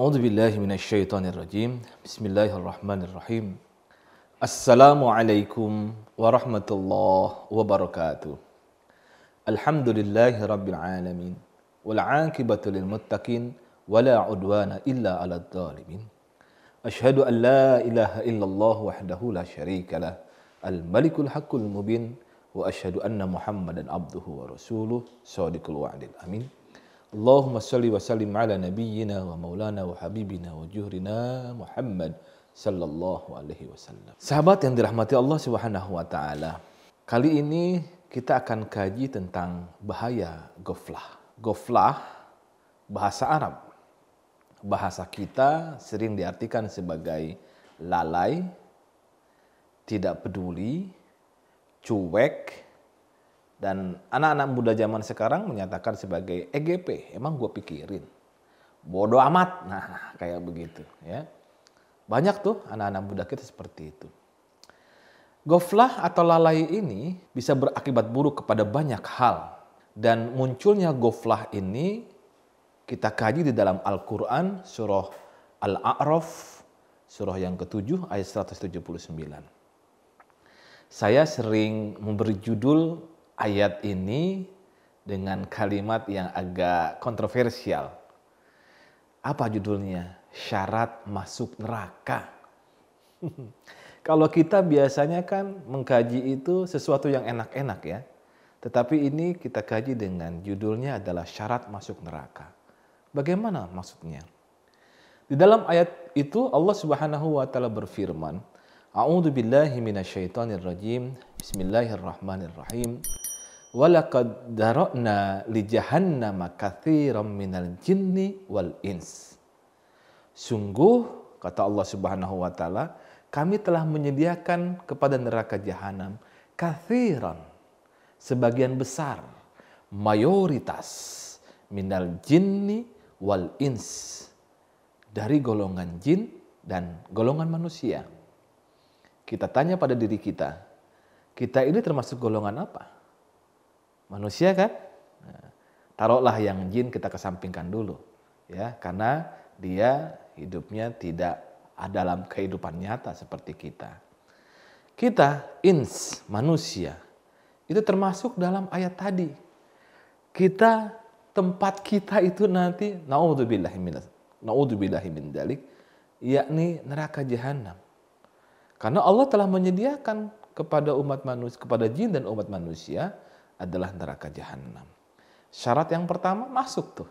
أعوذ بالله من الشيطان الرجيم بسم الله الرحمن الرحيم السلام عليكم ورحمة الله وبركاته الحمد لله رب العالمين والعاقبة للمتقين ولا عدوان إلا على الظالمين أشهد أن لا إله إلا الله وحده لا شريك له الملك الحق المبين وأشهد أن محمدا عبده ورسوله صادق الوعد الأمين Allahumma salli wa sallim ala nabiyyina wa maulana wa habibina wa juhrina Muhammad sallallahu alaihi wasallam. Sahabat yang dirahmati Allah Subhanahu wa taala. Kali ini kita akan kaji tentang bahaya goflah. Goflah bahasa Arab. Bahasa kita sering diartikan sebagai lalai, tidak peduli, cuek, dan anak-anak muda zaman sekarang menyatakan sebagai EGP, emang gue pikirin. Bodoh amat, nah kayak begitu ya. Banyak tuh anak-anak muda kita seperti itu. Goflah atau lalai ini bisa berakibat buruk kepada banyak hal. Dan munculnya goflah ini kita kaji di dalam Al-Quran surah Al-A'raf surah yang ketujuh ayat 179. Saya sering memberi judul ayat ini dengan kalimat yang agak kontroversial. Apa judulnya? Syarat masuk neraka. Kalau kita biasanya kan mengkaji itu sesuatu yang enak-enak ya. Tetapi ini kita kaji dengan judulnya adalah syarat masuk neraka. Bagaimana maksudnya? Di dalam ayat itu Allah Subhanahu wa taala berfirman, A'udzu billahi minasyaitonir rajim. Bismillahirrahmanirrahim walaqad darana li jahannama katsiran minal jinni wal ins. Sungguh kata Allah Subhanahu wa taala, kami telah menyediakan kepada neraka jahanam kathiran sebagian besar mayoritas minal jinni wal ins dari golongan jin dan golongan manusia. Kita tanya pada diri kita, kita ini termasuk golongan apa? manusia kan. Nah, taruhlah yang jin kita kesampingkan dulu ya karena dia hidupnya tidak dalam kehidupan nyata seperti kita. Kita ins manusia itu termasuk dalam ayat tadi. Kita tempat kita itu nanti naudzubillah min naudzubillah min dalik yakni neraka jahanam. Karena Allah telah menyediakan kepada umat manusia kepada jin dan umat manusia adalah neraka jahanam. Syarat yang pertama masuk tuh.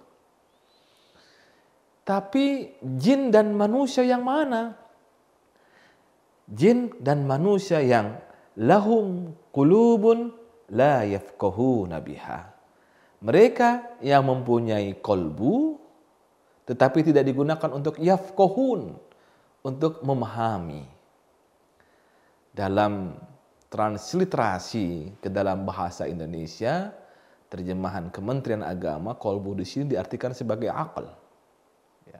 Tapi jin dan manusia yang mana? Jin dan manusia yang lahum kulubun la yafkohu nabiha. Mereka yang mempunyai kolbu tetapi tidak digunakan untuk yafkohun, untuk memahami. Dalam transliterasi ke dalam bahasa Indonesia, terjemahan Kementerian Agama, kolbu di sini diartikan sebagai akal. Ya.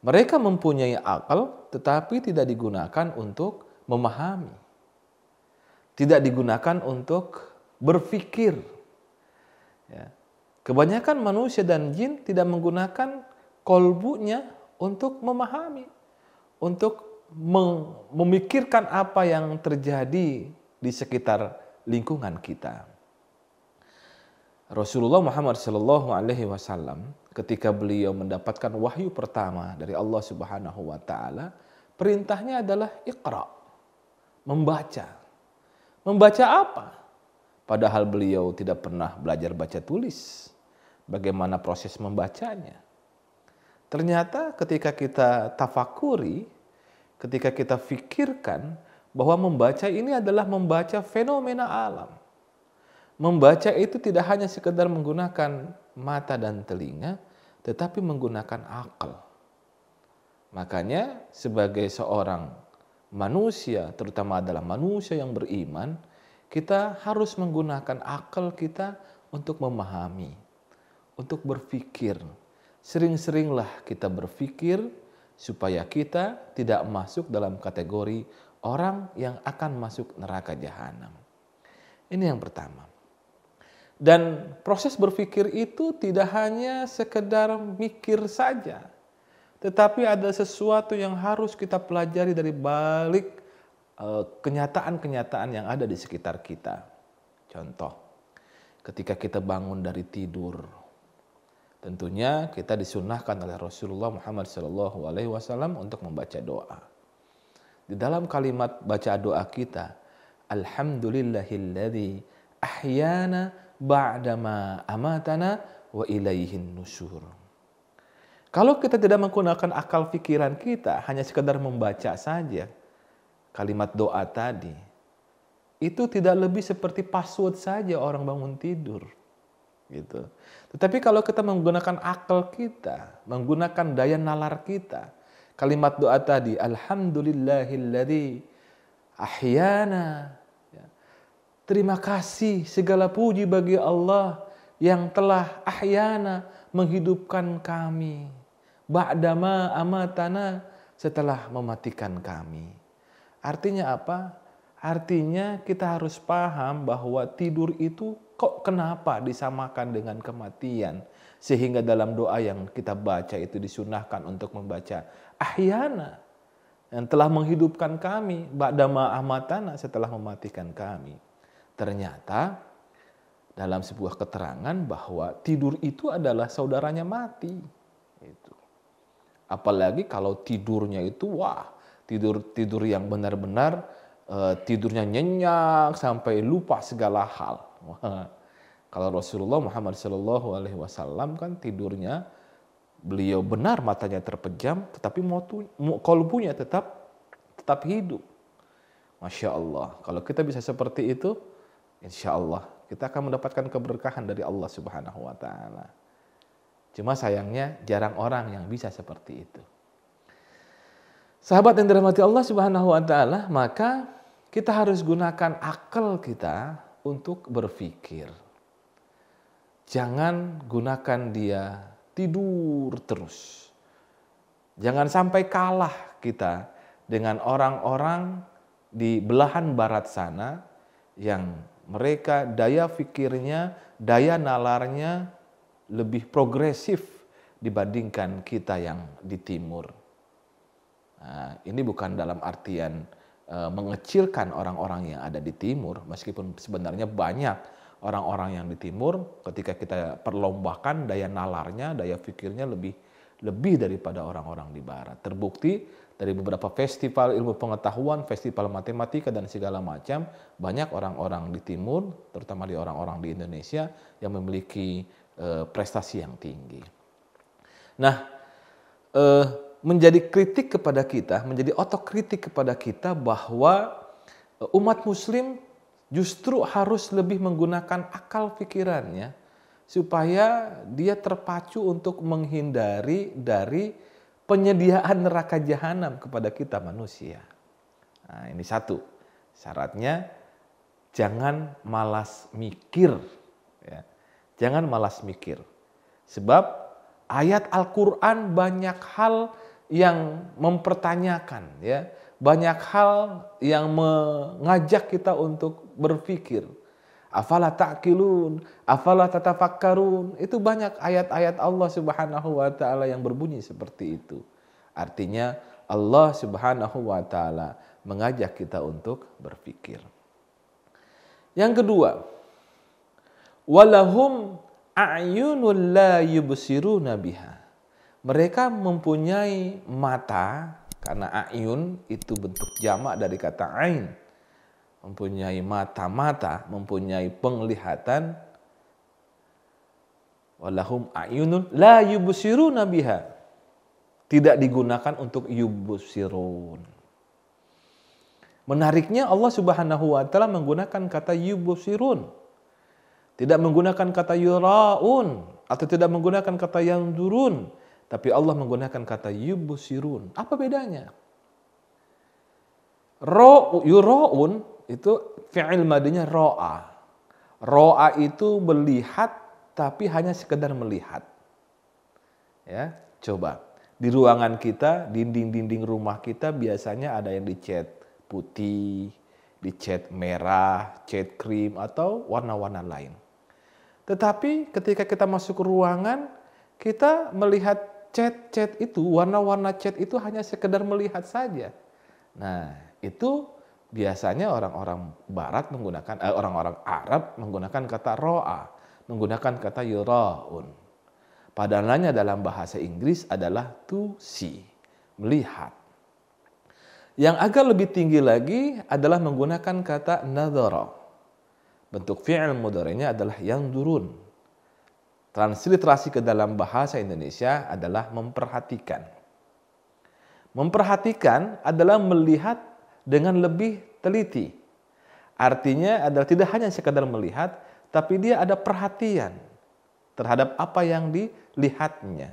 Mereka mempunyai akal, tetapi tidak digunakan untuk memahami. Tidak digunakan untuk berpikir. Ya. Kebanyakan manusia dan jin tidak menggunakan kolbunya untuk memahami, untuk memikirkan apa yang terjadi di sekitar lingkungan kita. Rasulullah Muhammad Shallallahu Alaihi Wasallam ketika beliau mendapatkan wahyu pertama dari Allah Subhanahu Wa Taala, perintahnya adalah ikra, membaca. Membaca apa? Padahal beliau tidak pernah belajar baca tulis. Bagaimana proses membacanya? Ternyata ketika kita tafakuri, ketika kita fikirkan, bahwa membaca ini adalah membaca fenomena alam. Membaca itu tidak hanya sekedar menggunakan mata dan telinga, tetapi menggunakan akal. Makanya sebagai seorang manusia, terutama adalah manusia yang beriman, kita harus menggunakan akal kita untuk memahami, untuk berpikir. Sering-seringlah kita berpikir supaya kita tidak masuk dalam kategori orang yang akan masuk neraka jahanam. Ini yang pertama. Dan proses berpikir itu tidak hanya sekedar mikir saja, tetapi ada sesuatu yang harus kita pelajari dari balik eh, kenyataan-kenyataan yang ada di sekitar kita. Contoh, ketika kita bangun dari tidur, tentunya kita disunahkan oleh Rasulullah Muhammad SAW untuk membaca doa. Di dalam kalimat baca doa kita, Alhamdulillahilladzi ahyana ba'dama amatana wa ilaihin nusyur. Kalau kita tidak menggunakan akal pikiran kita, hanya sekedar membaca saja kalimat doa tadi, itu tidak lebih seperti password saja orang bangun tidur. Gitu. Tetapi kalau kita menggunakan akal kita, menggunakan daya nalar kita, kalimat doa tadi alhamdulillahilladzi ahyana ya. terima kasih segala puji bagi Allah yang telah ahyana menghidupkan kami ba'dama amatana setelah mematikan kami artinya apa artinya kita harus paham bahwa tidur itu kok kenapa disamakan dengan kematian sehingga dalam doa yang kita baca itu disunahkan untuk membaca ahyana yang telah menghidupkan kami ba'dama ahmatana setelah mematikan kami. Ternyata dalam sebuah keterangan bahwa tidur itu adalah saudaranya mati. Itu. Apalagi kalau tidurnya itu wah, tidur tidur yang benar-benar e, tidurnya nyenyak sampai lupa segala hal. Wah. Kalau Rasulullah Muhammad Shallallahu Alaihi Wasallam kan tidurnya beliau benar matanya terpejam, tetapi kolbunya tetap tetap hidup. Masya Allah. Kalau kita bisa seperti itu, insya Allah kita akan mendapatkan keberkahan dari Allah Subhanahu Wa Taala. Cuma sayangnya jarang orang yang bisa seperti itu. Sahabat yang dirahmati Allah Subhanahu Wa Taala, maka kita harus gunakan akal kita untuk berpikir. Jangan gunakan dia tidur terus. Jangan sampai kalah kita dengan orang-orang di belahan barat sana yang mereka daya pikirnya, daya nalarnya lebih progresif dibandingkan kita yang di timur. Nah, ini bukan dalam artian eh, mengecilkan orang-orang yang ada di timur, meskipun sebenarnya banyak orang-orang yang di timur ketika kita perlombakan daya nalarnya, daya pikirnya lebih lebih daripada orang-orang di barat. Terbukti dari beberapa festival ilmu pengetahuan, festival matematika dan segala macam, banyak orang-orang di timur, terutama di orang-orang di Indonesia yang memiliki uh, prestasi yang tinggi. Nah, uh, menjadi kritik kepada kita, menjadi otokritik kepada kita bahwa eh, umat muslim justru harus lebih menggunakan akal pikirannya supaya dia terpacu untuk menghindari dari penyediaan neraka jahanam kepada kita manusia. Nah, ini satu syaratnya jangan malas mikir, ya. jangan malas mikir, sebab ayat Al-Quran banyak hal yang mempertanyakan ya banyak hal yang mengajak kita untuk berpikir. Afala ta'kilun, afala tatafakkarun. Itu banyak ayat-ayat Allah Subhanahu wa taala yang berbunyi seperti itu. Artinya Allah Subhanahu wa taala mengajak kita untuk berpikir. Yang kedua, walahum a'yunul la yubsiruna biha. Mereka mempunyai mata karena ayun itu bentuk jamak dari kata ain. Mempunyai mata-mata, mempunyai penglihatan. Walahum ayunun la yubusiruna biha. Tidak digunakan untuk yubusirun. Menariknya Allah subhanahu wa ta'ala menggunakan kata yubusirun. Tidak menggunakan kata yuraun. Atau tidak menggunakan kata yang durun tapi Allah menggunakan kata yubusirun. Apa bedanya? Yuroun itu fi'il madinya ro'a. Ro'a itu melihat tapi hanya sekedar melihat. Ya, coba. Di ruangan kita, dinding-dinding rumah kita biasanya ada yang dicat putih, dicat merah, cat krim atau warna-warna lain. Tetapi ketika kita masuk ke ruangan, kita melihat Cat-cat itu, warna-warna cat itu hanya sekedar melihat saja. Nah, itu biasanya orang-orang barat menggunakan orang eh, orang-orang Arab menggunakan kata roa, menggunakan kata yuraun. Padahalnya dalam bahasa Inggris adalah to see, melihat. Yang agak lebih tinggi lagi adalah menggunakan kata nadhara. Bentuk fi'il mudhari'nya adalah yang durun, Transliterasi ke dalam bahasa Indonesia adalah memperhatikan. Memperhatikan adalah melihat dengan lebih teliti. Artinya adalah tidak hanya sekadar melihat, tapi dia ada perhatian terhadap apa yang dilihatnya.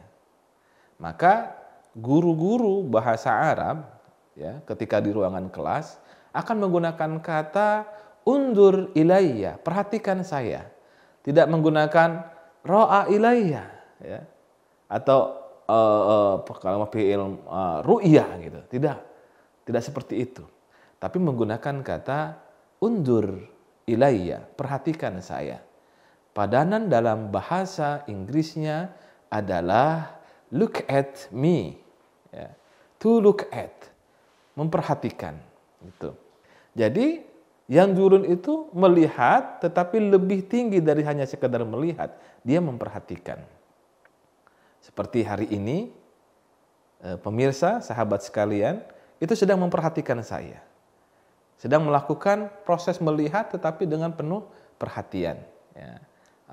Maka guru-guru bahasa Arab ya ketika di ruangan kelas akan menggunakan kata undur ilayya, perhatikan saya. Tidak menggunakan ro'a ilayya ya. atau uh, uh, kalau fi'il uh, ru'ya gitu. Tidak. Tidak seperti itu. Tapi menggunakan kata undur ilayya, perhatikan saya. Padanan dalam bahasa Inggrisnya adalah look at me. Ya. To look at, memperhatikan. Gitu. Jadi yang jurun itu melihat tetapi lebih tinggi dari hanya sekedar melihat, dia memperhatikan. Seperti hari ini eh, pemirsa, sahabat sekalian, itu sedang memperhatikan saya. Sedang melakukan proses melihat tetapi dengan penuh perhatian. Ya.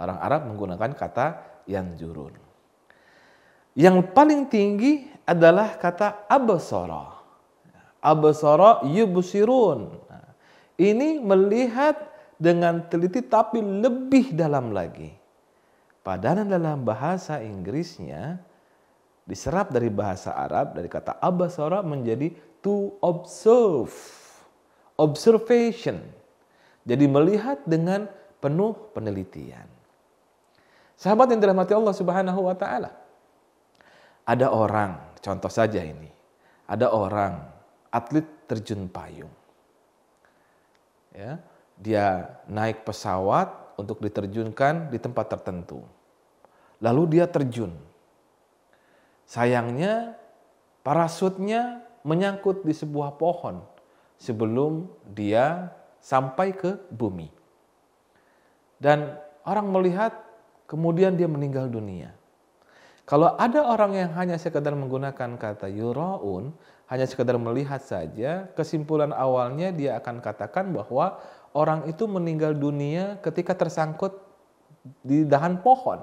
Orang Arab menggunakan kata yang jurun. Yang paling tinggi adalah kata abasara. Abasara yubusirun. Ini melihat dengan teliti tapi lebih dalam lagi. Padanan dalam bahasa Inggrisnya diserap dari bahasa Arab dari kata abasara menjadi to observe. Observation. Jadi melihat dengan penuh penelitian. Sahabat yang dirahmati Allah Subhanahu wa taala. Ada orang, contoh saja ini. Ada orang atlet terjun payung ya, dia naik pesawat untuk diterjunkan di tempat tertentu. Lalu dia terjun. Sayangnya parasutnya menyangkut di sebuah pohon sebelum dia sampai ke bumi. Dan orang melihat kemudian dia meninggal dunia. Kalau ada orang yang hanya sekedar menggunakan kata yuraun, hanya sekedar melihat saja, kesimpulan awalnya dia akan katakan bahwa orang itu meninggal dunia ketika tersangkut di dahan pohon.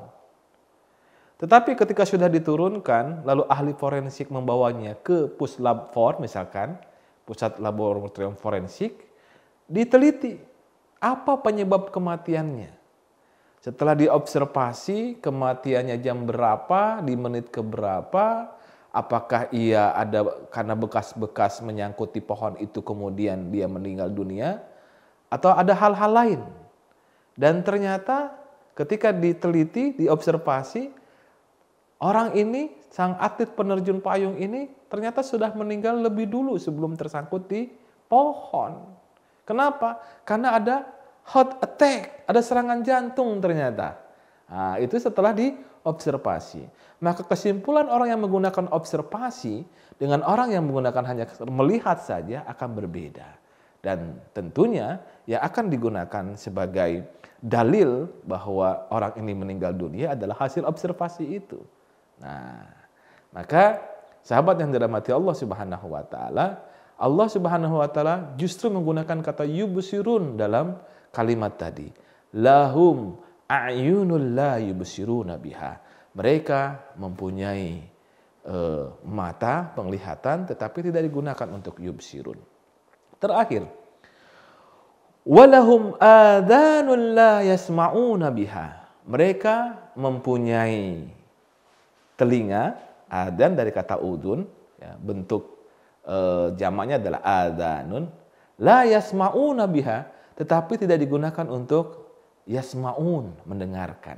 Tetapi ketika sudah diturunkan, lalu ahli forensik membawanya ke puslab for, misalkan, pusat laboratorium forensik, diteliti apa penyebab kematiannya. Setelah diobservasi kematiannya jam berapa, di menit keberapa, apakah ia ada karena bekas-bekas menyangkuti pohon itu kemudian dia meninggal dunia atau ada hal-hal lain. Dan ternyata ketika diteliti, diobservasi, orang ini sang atlet penerjun payung ini ternyata sudah meninggal lebih dulu sebelum tersangkut di pohon. Kenapa? Karena ada heart attack, ada serangan jantung ternyata. Nah, itu setelah di observasi. Maka kesimpulan orang yang menggunakan observasi dengan orang yang menggunakan hanya melihat saja akan berbeda. Dan tentunya yang akan digunakan sebagai dalil bahwa orang ini meninggal dunia adalah hasil observasi itu. Nah, maka sahabat yang dirahmati Allah Subhanahu wa taala, Allah Subhanahu wa taala justru menggunakan kata yubsirun dalam kalimat tadi. Lahum ayunul la yubsiruna biha. Mereka mempunyai e, mata penglihatan tetapi tidak digunakan untuk yubsirun. Terakhir, walahum adanul la yasmauna biha. Mereka mempunyai telinga, adan dari kata udun, ya, bentuk e, jamaknya adalah adanun. La yasmauna biha, tetapi tidak digunakan untuk Yasmaun mendengarkan.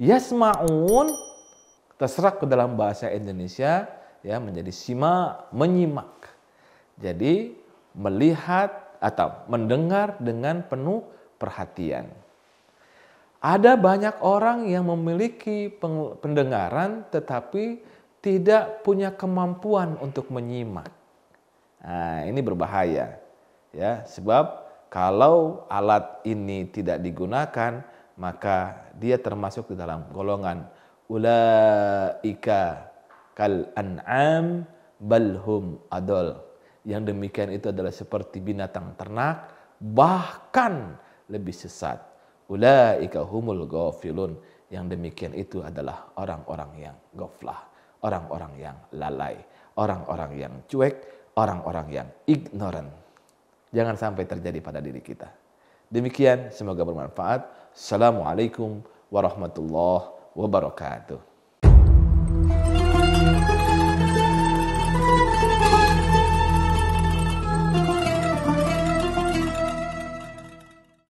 Yasmaun terserap ke dalam bahasa Indonesia ya menjadi sima menyimak. Jadi melihat atau mendengar dengan penuh perhatian. Ada banyak orang yang memiliki pendengaran tetapi tidak punya kemampuan untuk menyimak. Nah, ini berbahaya ya, sebab kalau alat ini tidak digunakan, maka dia termasuk di dalam golongan ulaika kal an'am balhum adol. Yang demikian itu adalah seperti binatang ternak, bahkan lebih sesat. Ulaika humul gofilun. Yang demikian itu adalah orang-orang yang goflah, orang-orang yang lalai, orang-orang yang cuek, orang-orang yang ignorant. Jangan sampai terjadi pada diri kita. Demikian, semoga bermanfaat. Assalamualaikum warahmatullahi wabarakatuh.